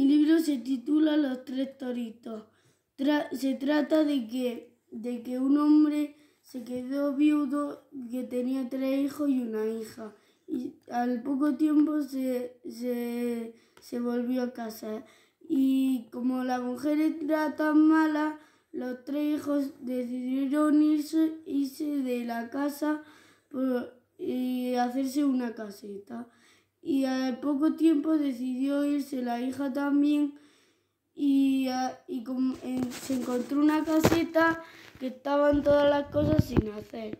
Mi libro se titula Los tres toritos. se trata de que, un hombre se quedó viudo que tenía tres hijos y una hija. Y al poco tiempo se, volvió a casar. Y como la mujer era tan mala, los tres hijos decidieron irse, de la casa y hacerse una caseta y al poco tiempo decidió irse la hija también y, ah, se encontró una caseta que estaban todas las cosas sin hacer.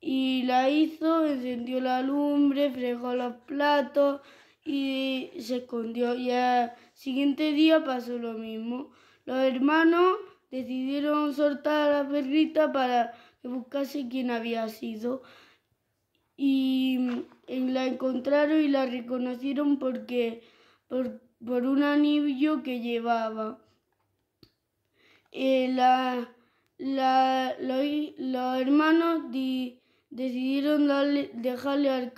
Y la hizo, encendió la lumbre, fregó los platos y se escondió. Y al siguiente día pasó lo mismo. Los hermanos decidieron soltar a la perrita para que buscase quién había sido y, la encontraron y la reconocieron porque por, un anillo que llevaba. Eh, la, la, los, hermanos decidieron dejarle al,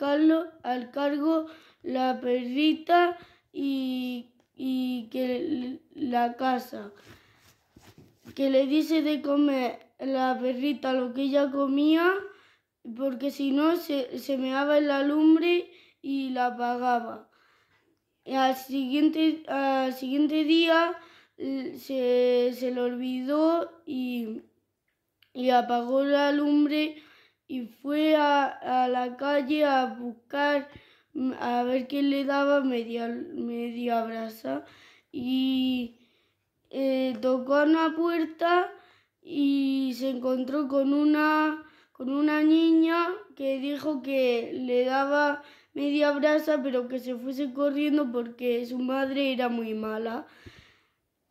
al cargo la perrita y, y que la casa, que le dice de comer la perrita lo que ella comía porque si no se, se meaba en la lumbre y la apagaba. al, siguiente, al siguiente día se, le olvidó y, y, apagó la lumbre y fue a, la calle a buscar mm, a ver qué le daba media, media brasa y eh, tocó una puerta y se encontró con una con una niña que dijo que le daba media brasa, pero que se fuese corriendo porque su madre era muy mala.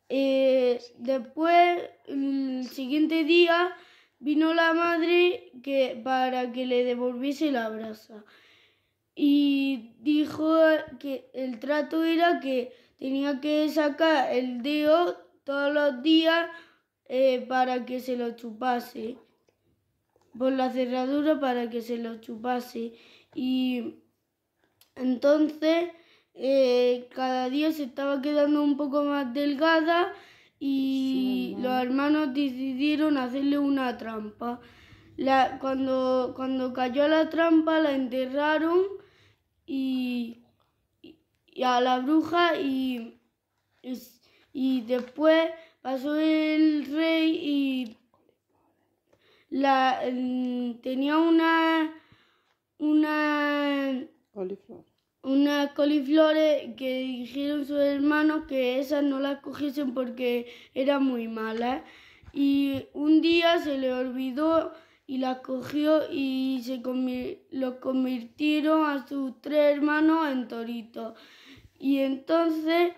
Eh, después, el siguiente día, vino la madre que, para que le devolviese la brasa y dijo que el trato era que tenía que sacar el dedo todos los días eh, para que se lo chupase por la cerradura para que se lo chupase. Y entonces eh, cada día se estaba quedando un poco más delgada y los hermanos decidieron hacerle una trampa. cuando, cuando cayó la trampa la enterraron y, a la bruja y, y, y después pasó el rey y la, mm, tenía una, una, una coliflor eh, que dijeron sus hermanos que esas no las cogiesen porque era muy mala Y un día se le olvidó y la cogió y se lo convirtieron a sus tres hermanos en toritos. Y entonces,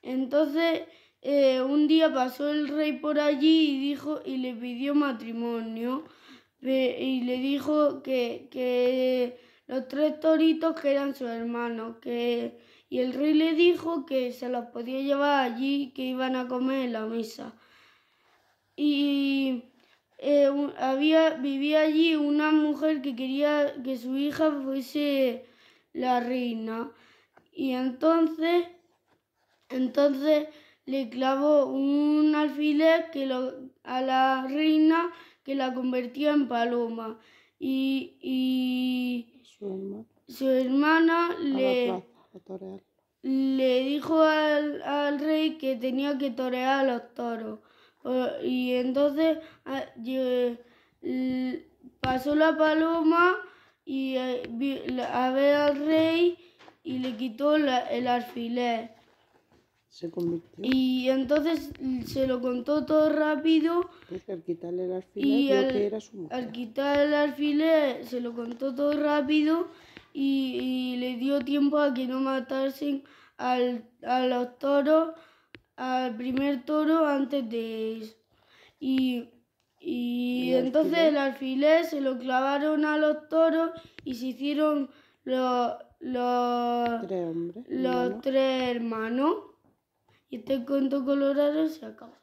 entonces eh, un día pasó el rey por allí y dijo y le pidió matrimonio y le dijo que, los tres toritos que eran sus hermanos que y el rey le dijo que se los podía llevar allí que iban a comer en la mesa y eh, había vivía allí una mujer que quería que su hija fuese la reina y entonces entonces le clavó un alfiler que lo, a la reina que la convertía en paloma y, su hermana, le, le, dijo al, rey que tenía que torear a los toros y entonces ah, pasó la paloma y eh, a ver al rey y le quitó el alfiler se Y entonces se lo contó todo rápido. al quitarle el alfiler, quitar el alfiler, se lo contó todo rápido y, le dio tiempo a que no matasen al, a los toros, al primer toro antes de Y, entonces el alfiler se lo clavaron a los toros y se hicieron los, los, los tres hermanos y te cuento colorado se acaba.